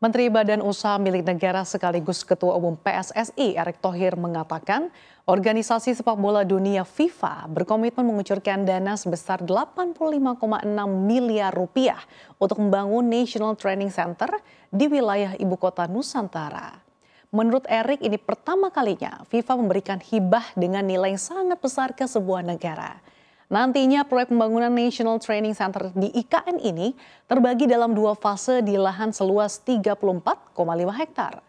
Menteri Badan Usaha Milik Negara sekaligus Ketua Umum PSSI Erick Thohir mengatakan organisasi sepak bola dunia FIFA berkomitmen mengucurkan dana sebesar 85,6 miliar rupiah untuk membangun National Training Center di wilayah ibu kota Nusantara. Menurut Erick ini pertama kalinya FIFA memberikan hibah dengan nilai yang sangat besar ke sebuah negara. Nantinya proyek pembangunan National Training Center di IKN ini terbagi dalam dua fase di lahan seluas 34,5 hektar.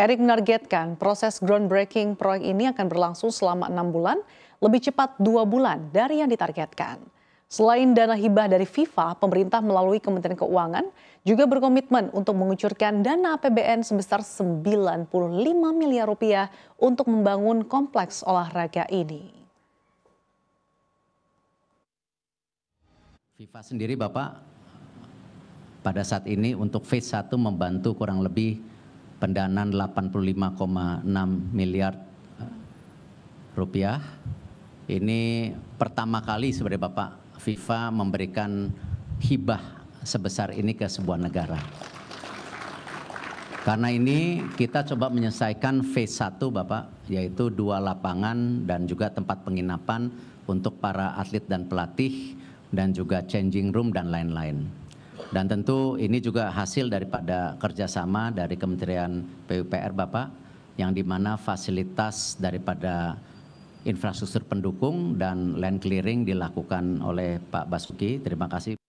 Erik menargetkan proses groundbreaking proyek ini akan berlangsung selama enam bulan, lebih cepat dua bulan dari yang ditargetkan. Selain dana hibah dari FIFA, pemerintah melalui Kementerian Keuangan juga berkomitmen untuk mengucurkan dana APBN sebesar 95 miliar rupiah untuk membangun kompleks olahraga ini. fifa sendiri bapak pada saat ini untuk phase 1 membantu kurang lebih pendanaan 85,6 miliar eh, rupiah ini pertama kali sebenarnya Bapak FIFA memberikan hibah sebesar ini ke sebuah negara. Karena ini kita coba menyelesaikan phase 1 Bapak, yaitu dua lapangan dan juga tempat penginapan untuk para atlet dan pelatih dan juga changing room dan lain-lain. Dan tentu ini juga hasil daripada kerjasama dari Kementerian PUPR Bapak, yang dimana fasilitas daripada infrastruktur pendukung dan land clearing dilakukan oleh Pak Basuki. Terima kasih.